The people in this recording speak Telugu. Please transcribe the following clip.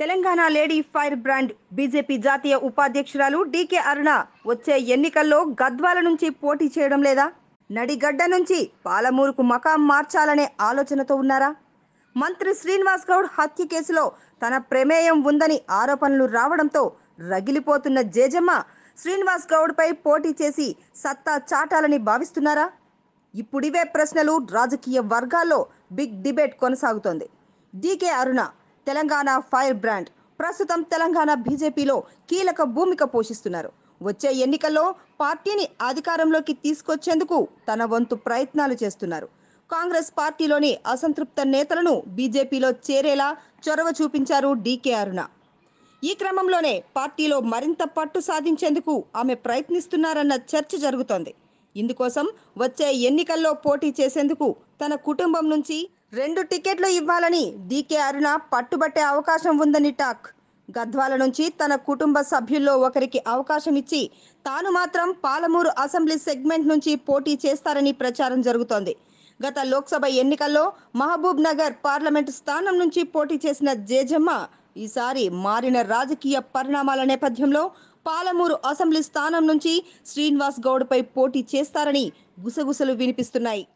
Telangana lady fire brand BJP జాతీయ ఉపాధ్యక్షురాలు డీకే అరుణ వచ్చే ఎన్నికల్లో గద్వాల నుంచి పోటీ చేయడం లేదా నడిగడ్డ నుంచి పాలమూరుకు మకాం మార్చాలనే ఆలోచనతో ఉన్నారా మంత్రి శ్రీనివాస్ గౌడ్ హత్య కేసులో తన ప్రమేయం ఉందని ఆరోపణలు రావడంతో రగిలిపోతున్న జేజమ్మ శ్రీనివాస్ గౌడ్పై పోటీ చేసి సత్తా చాటాలని భావిస్తున్నారా ఇప్పుడివే ప్రశ్నలు రాజకీయ వర్గాల్లో బిగ్ డిబేట్ కొనసాగుతోంది డీకే అరుణ తెలంగాణ ఫైర్ బ్రాండ్ ప్రస్తుతం తెలంగాణ బీజేపీలో కీలక భూమిక పోషిస్తున్నారు వచ్చే ఎన్నికల్లో పార్టీని అధికారంలోకి తీసుకొచ్చేందుకు తన వంతు ప్రయత్నాలు చేస్తున్నారు కాంగ్రెస్ పార్టీలోని అసంతృప్త నేతలను బీజేపీలో చేరేలా చొరవ చూపించారు డీకే అరుణ ఈ క్రమంలోనే పార్టీలో మరింత పట్టు సాధించేందుకు ఆమె ప్రయత్నిస్తున్నారన్న చర్చ జరుగుతోంది ఇందుకోసం వచ్చే ఎన్నికల్లో పోటీ చేసేందుకు తన కుటుంబం నుంచి రెండు టికెట్లు ఇవ్వాలని డీకే అరుణ పట్టుబట్టే అవకాశం ఉందని టాక్ గద్వాల నుంచి తన కుటుంబ సభ్యుల్లో ఒకరికి అవకాశం ఇచ్చి తాను మాత్రం పాలమూరు అసెంబ్లీ సెగ్మెంట్ నుంచి పోటీ చేస్తారని ప్రచారం జరుగుతోంది గత లోక్సభ ఎన్నికల్లో మహబూబ్ నగర్ పార్లమెంటు స్థానం నుంచి పోటీ చేసిన జేజమ్మ ఈసారి మారిన రాజకీయ పరిణామాల నేపథ్యంలో పాలమూరు అసెంబ్లీ స్థానం నుంచి శ్రీనివాస్ గౌడ్పై పోటీ చేస్తారని గుసగుసలు వినిపిస్తున్నాయి